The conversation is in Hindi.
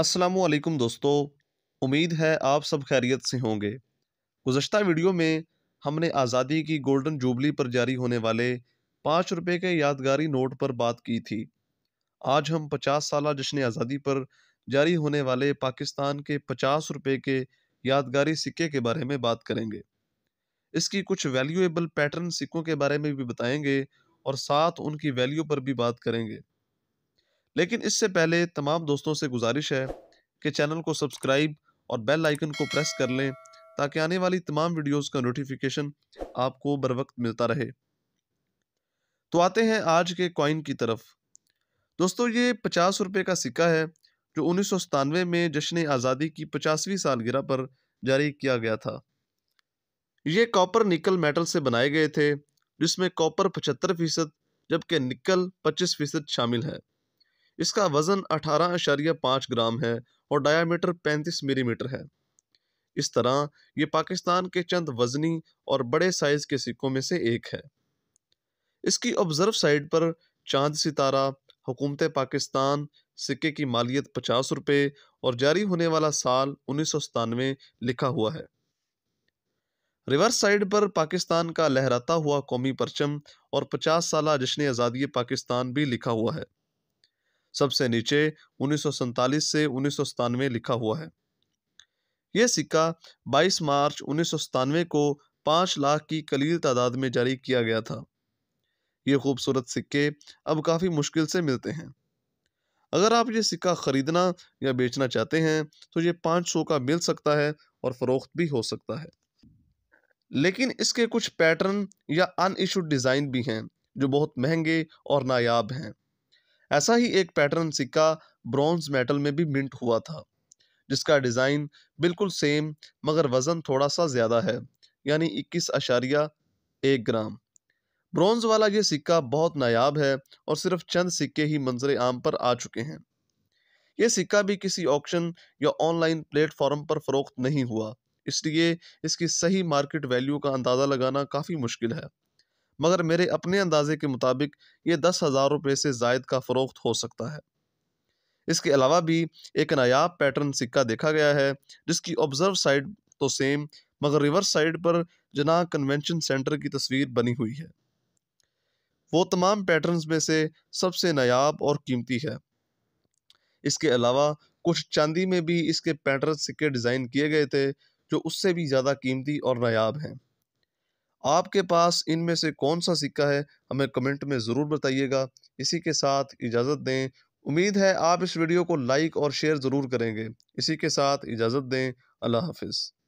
असलकुम दोस्तों उम्मीद है आप सब खैरियत से होंगे गुज्त वीडियो में हमने आज़ादी की गोल्डन जुबली पर जारी होने वाले पाँच रुपये के यादगारी नोट पर बात की थी आज हम पचास साल जश्न आज़ादी पर जारी होने वाले पाकिस्तान के पचास रुपये के यादगारी सिक्के के बारे में बात करेंगे इसकी कुछ वैल्यूएबल पैटर्न सिक्कों के बारे में भी बताएंगे और साथ उनकी वैल्यू पर भी बात करेंगे लेकिन इससे पहले तमाम दोस्तों से गुजारिश है कि चैनल को सब्सक्राइब और बेल आइकन को प्रेस कर लें ताकि आने वाली तमाम वीडियोस का नोटिफिकेशन आपको बर वक्त मिलता रहे तो आते हैं आज के कॉइन की तरफ दोस्तों ये पचास रुपये का सिक्का है जो उन्नीस में जश्न आज़ादी की पचासवीं सालगिरह पर जारी किया गया था ये कॉपर निकल मेटल से बनाए गए थे जिसमें कॉपर पचहत्तर फ़ीसद जबकि निकल पच्चीस फ़ीसद शामिल है इसका वज़न अठारह अशारिया पाँच ग्राम है और डायामीटर पैंतीस मिलीमीटर है इस तरह ये पाकिस्तान के चंद वज़नी और बड़े साइज़ के सिक्कों में से एक है इसकी ऑब्ज़र्व साइड पर चांद सितारा हुकूमत पाकिस्तान सिक्के की मालियत पचास रुपये और जारी होने वाला साल उन्नीस सौ लिखा हुआ है रिवर्स साइड पर पाकिस्तान का लहराता हुआ कौमी परचम और पचास साल जश्न आज़ादी पाकिस्तान भी लिखा हुआ है सबसे नीचे उन्नीस से उन्नीस लिखा हुआ है यह सिक्का 22 मार्च उन्नीस को 5 लाख की कलील तादाद में जारी किया गया था ये खूबसूरत सिक्के अब काफ़ी मुश्किल से मिलते हैं अगर आप ये सिक्का ख़रीदना या बेचना चाहते हैं तो ये 500 का मिल सकता है और फ़रोख्त भी हो सकता है लेकिन इसके कुछ पैटर्न या अनइशूड डिज़ाइन भी हैं जो बहुत महंगे और नायाब हैं ऐसा ही एक पैटर्न सिक्का ब्रॉन्ज मेटल में भी मिंट हुआ था जिसका डिज़ाइन बिल्कुल सेम मगर वज़न थोड़ा सा ज़्यादा है यानी इक्कीस अशारिया एक ग्राम ब्रॉन्ज वाला ये सिक्का बहुत नायाब है और सिर्फ चंद सिक्के ही मंजर आम पर आ चुके हैं ये सिक्का भी किसी ऑक्शन या ऑनलाइन प्लेटफॉर्म पर फरोख्त नहीं हुआ इसलिए इसकी सही मार्केट वैल्यू का अंदाज़ा लगाना काफ़ी मुश्किल है मगर मेरे अपने अंदाजे के मुताबिक ये दस हज़ार रुपये से जायद का फ़रोख्त हो सकता है इसके अलावा भी एक नायाब पैटर्न सिक्का देखा गया है जिसकी ऑब्ज़र्व साइड तो सेम मगर रिवर्स साइड पर जना कन्वेंशन सेंटर की तस्वीर बनी हुई है वो तमाम पैटर्न्स में से सबसे नायाब और कीमती है इसके अलावा कुछ चांदी में भी इसके पैटर्न सिक्के डिज़ाइन किए गए थे जो उससे भी ज़्यादा कीमती और नायाब हैं आपके पास इनमें से कौन सा सिक्का है हमें कमेंट में ज़रूर बताइएगा इसी के साथ इजाज़त दें उम्मीद है आप इस वीडियो को लाइक और शेयर ज़रूर करेंगे इसी के साथ इजाज़त दें अल्लाह हाफिज़